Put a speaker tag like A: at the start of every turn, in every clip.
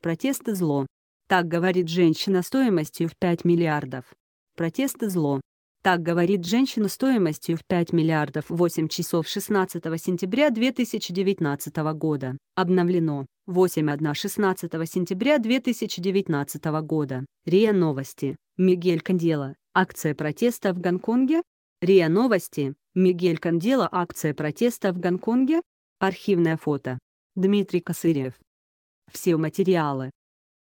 A: Протесты зло. Так говорит женщина стоимостью в 5 миллиардов. Протесты зло. Так говорит женщина стоимостью в 5 миллиардов 8 часов 16 сентября 2019 года. Обновлено. 8.1 16 сентября 2019 года. РИА Новости. Мигель Кандела. Акция протеста в Гонконге? РИА Новости. Мигель Кандела. Акция протеста в Гонконге? Архивное фото. Дмитрий Косырев все материалы.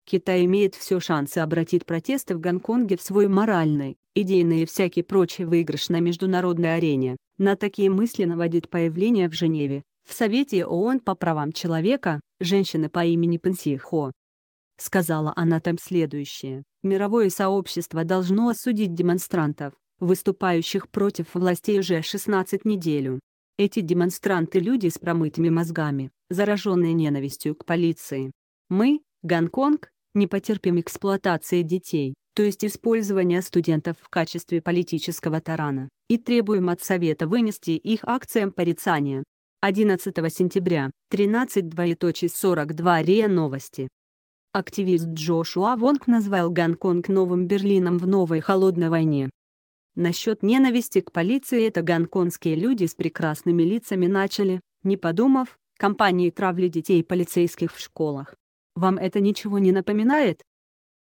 A: Китай имеет все шансы обратить протесты в Гонконге в свой моральный, идейный и всякий прочий выигрыш на международной арене. На такие мысли наводит появление в Женеве, в Совете ООН по правам человека, женщины по имени Пенси Хо. Сказала она там следующее. Мировое сообщество должно осудить демонстрантов, выступающих против властей уже 16 неделю. Эти демонстранты – люди с промытыми мозгами, зараженные ненавистью к полиции. Мы, Гонконг, не потерпим эксплуатации детей, то есть использования студентов в качестве политического тарана, и требуем от Совета вынести их акциям порицания. 11 сентября, 13.42 РИА Новости. Активист Джошуа Вонг назвал Гонконг новым Берлином в новой холодной войне. Насчет ненависти к полиции это гонконгские люди с прекрасными лицами начали, не подумав, компании травли детей полицейских в школах. Вам это ничего не напоминает?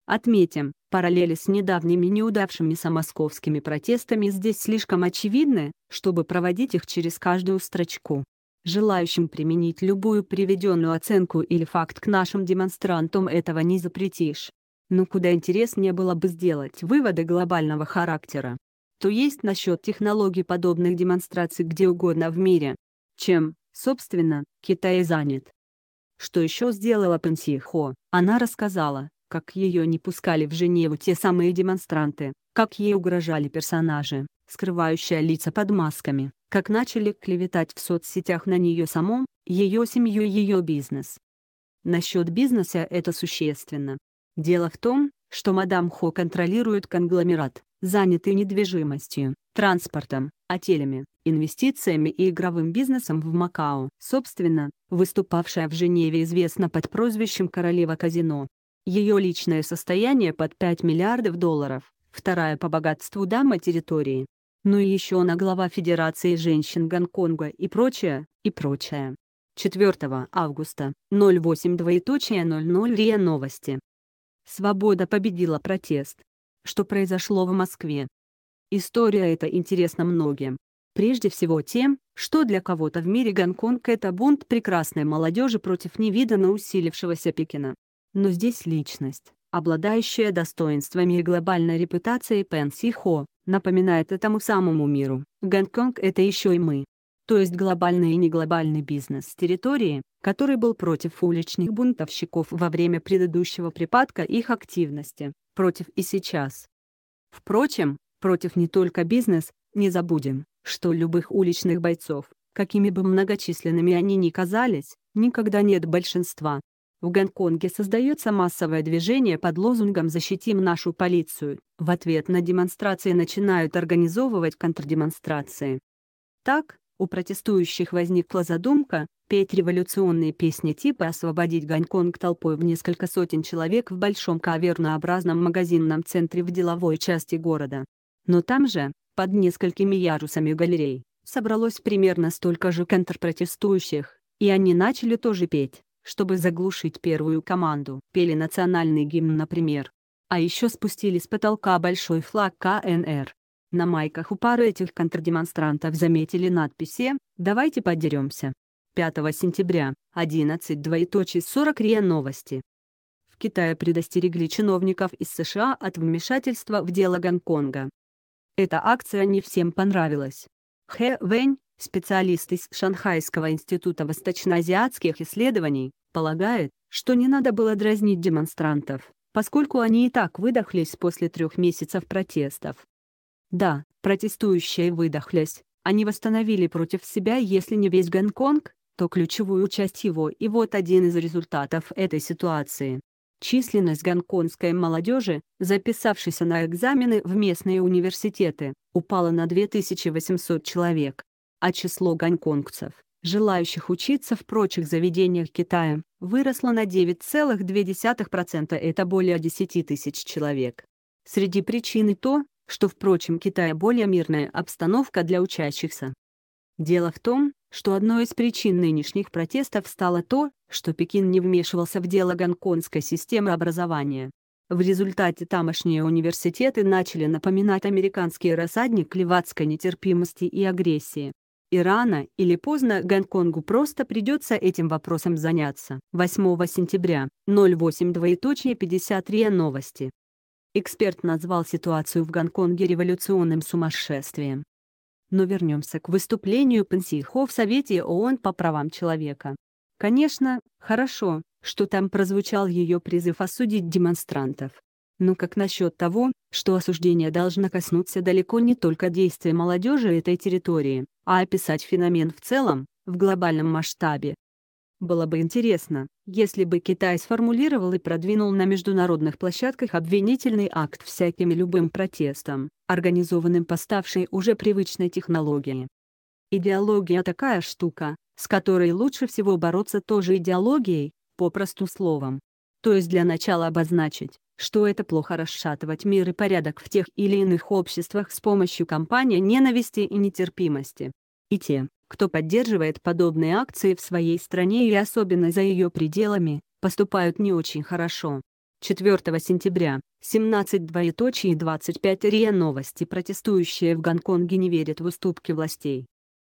A: Отметим, параллели с недавними неудавшимися московскими протестами здесь слишком очевидны, чтобы проводить их через каждую строчку. Желающим применить любую приведенную оценку или факт к нашим демонстрантам этого не запретишь. Но куда интереснее было бы сделать выводы глобального характера. То есть насчет технологий подобных демонстраций где угодно в мире. Чем, Собственно, Китай занят. Что еще сделала Пенсихо? Она рассказала, как ее не пускали в Женеву те самые демонстранты, как ей угрожали персонажи, скрывающие лица под масками, как начали клеветать в соцсетях на нее самом, ее семью и ее бизнес. Насчет бизнеса это существенно. Дело в том, что мадам Хо контролирует конгломерат, заняты недвижимостью, транспортом, отелями, инвестициями и игровым бизнесом в Макао. Собственно, выступавшая в Женеве известна под прозвищем «Королева казино». Ее личное состояние под 5 миллиардов долларов, вторая по богатству дама территории. Ну и еще она глава Федерации женщин Гонконга и прочее, и прочее. 4 августа, 08 двоеточие РИА Новости. Свобода победила протест что произошло в Москве. История эта интересна многим. Прежде всего тем, что для кого-то в мире Гонконг — это бунт прекрасной молодежи против невиданно усилившегося Пекина. Но здесь личность, обладающая достоинствами и глобальной репутацией Пен Си Хо, напоминает этому самому миру. Гонконг — это еще и мы, то есть глобальный и неглобальный бизнес территории, который был против уличных бунтовщиков во время предыдущего припадка их активности, против и сейчас. Впрочем, против не только бизнес, не забудем, что любых уличных бойцов, какими бы многочисленными они ни казались, никогда нет большинства. В Гонконге создается массовое движение под лозунгом «Защитим нашу полицию», в ответ на демонстрации начинают организовывать контрдемонстрации. Так, у протестующих возникла задумка петь революционные песни типа «Освободить Гонконг толпой в несколько сотен человек в большом кавернообразном магазинном центре в деловой части города». Но там же, под несколькими ярусами галерей, собралось примерно столько же контрпротестующих, и они начали тоже петь, чтобы заглушить первую команду. Пели национальный гимн, например. А еще спустили с потолка большой флаг КНР, на майках у пары этих контрдемонстрантов заметили надписи «Давайте подеремся». 5 сентября, 11 40 РИА Новости. В Китае предостерегли чиновников из США от вмешательства в дело Гонконга. Эта акция не всем понравилась. Хэ Вэнь, специалист из Шанхайского института восточноазиатских исследований, полагает, что не надо было дразнить демонстрантов, поскольку они и так выдохлись после трех месяцев протестов. Да, протестующие выдохлись. Они восстановили против себя, если не весь Гонконг, то ключевую часть его. И вот один из результатов этой ситуации. Численность гонконгской молодежи, записавшейся на экзамены в местные университеты, упала на 2800 человек. А число гонконгцев, желающих учиться в прочих заведениях Китая, выросло на 9,2%, это более 10 тысяч человек. Среди причин и то, что, впрочем, Китая более мирная обстановка для учащихся. Дело в том, что одной из причин нынешних протестов стало то, что Пекин не вмешивался в дело гонконгской системы образования. В результате тамошние университеты начали напоминать американский рассадник левацкой нетерпимости и агрессии. И рано или поздно Гонконгу просто придется этим вопросом заняться. 8 сентября, 08 новости. Эксперт назвал ситуацию в Гонконге революционным сумасшествием. Но вернемся к выступлению Пансихо в Совете ООН по правам человека. Конечно, хорошо, что там прозвучал ее призыв осудить демонстрантов. Но как насчет того, что осуждение должно коснуться далеко не только действий молодежи этой территории, а описать феномен в целом, в глобальном масштабе, было бы интересно, если бы Китай сформулировал и продвинул на международных площадках обвинительный акт всяким и любым протестом, организованным поставшей уже привычной технологии. Идеология такая штука, с которой лучше всего бороться тоже идеологией, попросту словом. То есть для начала обозначить, что это плохо расшатывать мир и порядок в тех или иных обществах с помощью кампании ненависти и нетерпимости. И те, кто поддерживает подобные акции в своей стране и особенно за ее пределами, поступают не очень хорошо. 4 сентября, 17 РИА Новости Протестующие в Гонконге не верят в уступки властей.